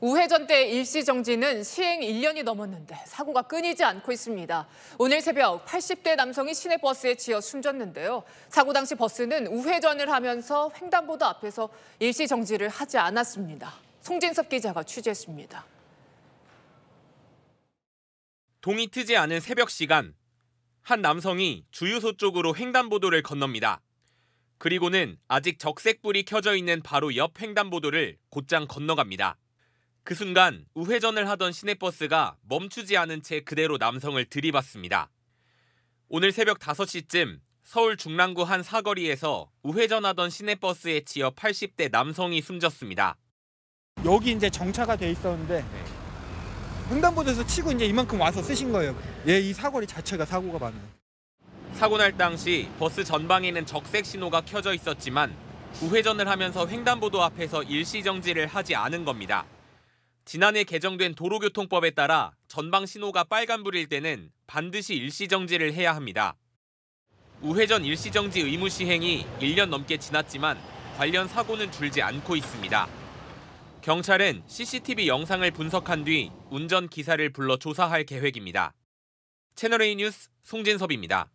우회전 때 일시 정지는 시행 1년이 넘었는데 사고가 끊이지 않고 있습니다. 오늘 새벽 80대 남성이 시내 버스에 치여 숨졌는데요. 사고 당시 버스는 우회전을 하면서 횡단보도 앞에서 일시 정지를 하지 않았습니다. 송진섭 기자가 취재했습니다. 동이 트지 않은 새벽 시간 한 남성이 주유소 쪽으로 횡단보도를 건넙니다. 그리고는 아직 적색불이 켜져 있는 바로 옆 횡단보도를 곧장 건너갑니다. 그 순간 우회전을 하던 시내버스가 멈추지 않은 채 그대로 남성을 들이받습니다. 오늘 새벽 5시쯤 서울 중랑구 한 사거리에서 우회전하던 시내버스에 치여 80대 남성이 숨졌습니다. 여기 이제 정차가 돼 있었는데 네. 횡단보도에서 치고 이제 이만큼 와서 쓰신 거예요. 예, 이 사거리 자체가 사고가 많아요. 사고 날 당시 버스 전방에는 적색 신호가 켜져 있었지만 우회전을 하면서 횡단보도 앞에서 일시 정지를 하지 않은 겁니다. 지난해 개정된 도로교통법에 따라 전방 신호가 빨간불일 때는 반드시 일시정지를 해야 합니다. 우회전 일시정지 의무 시행이 1년 넘게 지났지만 관련 사고는 줄지 않고 있습니다. 경찰은 CCTV 영상을 분석한 뒤 운전 기사를 불러 조사할 계획입니다. 채널A 뉴스 송진섭입니다.